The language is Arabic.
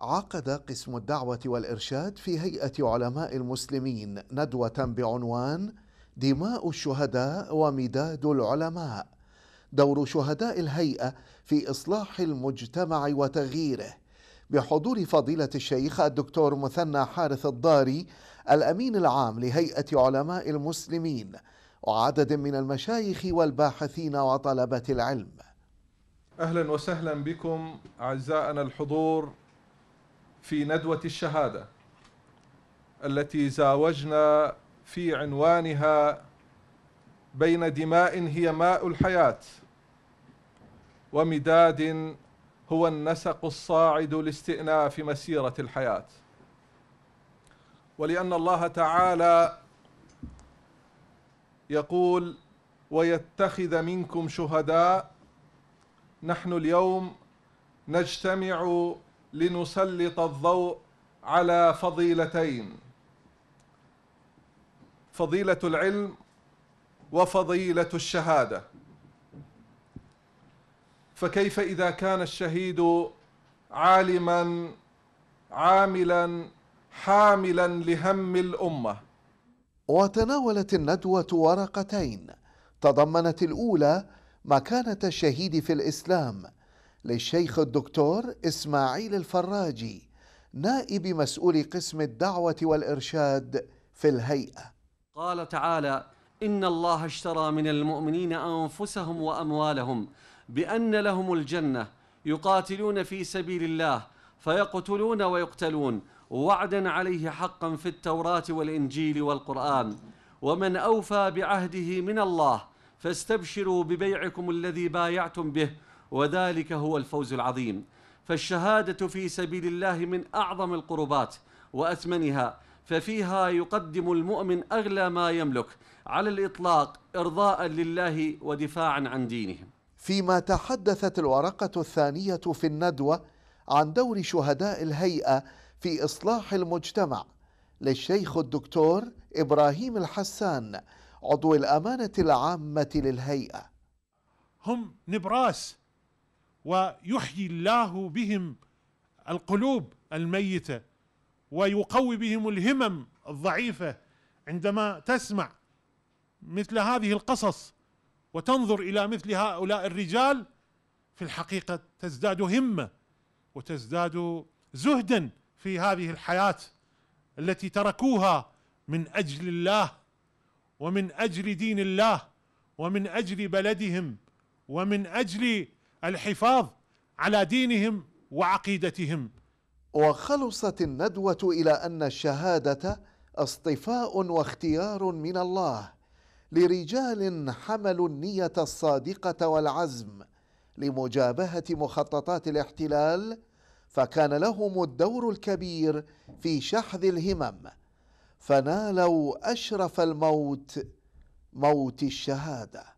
عقد قسم الدعوة والإرشاد في هيئة علماء المسلمين ندوة بعنوان دماء الشهداء ومداد العلماء دور شهداء الهيئة في إصلاح المجتمع وتغييره بحضور فضيلة الشيخ الدكتور مثنى حارث الضاري الأمين العام لهيئة علماء المسلمين وعدد من المشايخ والباحثين وطلبة العلم أهلا وسهلا بكم أعزائنا الحضور في ندوة الشهادة التي زاوجنا في عنوانها بين دماء هي ماء الحياة ومداد هو النسق الصاعد لاستئناف مسيرة الحياة ولأن الله تعالى يقول ويتخذ منكم شهداء نحن اليوم نجتمع لنسلط الضوء على فضيلتين فضيلة العلم وفضيلة الشهادة فكيف إذا كان الشهيد عالما عاملا حاملا لهم الأمة وتناولت الندوة ورقتين تضمنت الأولى مكانة الشهيد في الإسلام للشيخ الدكتور إسماعيل الفراجي نائب مسؤول قسم الدعوة والإرشاد في الهيئة قال تعالى إن الله اشترى من المؤمنين أنفسهم وأموالهم بأن لهم الجنة يقاتلون في سبيل الله فيقتلون ويقتلون وعدا عليه حقا في التوراة والإنجيل والقرآن ومن أوفى بعهده من الله فاستبشروا ببيعكم الذي بايعتم به وذلك هو الفوز العظيم فالشهادة في سبيل الله من أعظم القربات وأثمنها ففيها يقدم المؤمن أغلى ما يملك على الإطلاق إرضاء لله ودفاعا عن دينه فيما تحدثت الورقة الثانية في الندوة عن دور شهداء الهيئة في إصلاح المجتمع للشيخ الدكتور إبراهيم الحسان عضو الأمانة العامة للهيئة هم نبراس ويحيي الله بهم القلوب الميته ويقوي بهم الهمم الضعيفه عندما تسمع مثل هذه القصص وتنظر الى مثل هؤلاء الرجال في الحقيقه تزداد همه وتزداد زهدا في هذه الحياه التي تركوها من اجل الله ومن اجل دين الله ومن اجل بلدهم ومن اجل الحفاظ على دينهم وعقيدتهم وخلصت الندوه الى ان الشهاده اصطفاء واختيار من الله لرجال حملوا النيه الصادقه والعزم لمجابهه مخططات الاحتلال فكان لهم الدور الكبير في شحذ الهمم فنالوا اشرف الموت موت الشهاده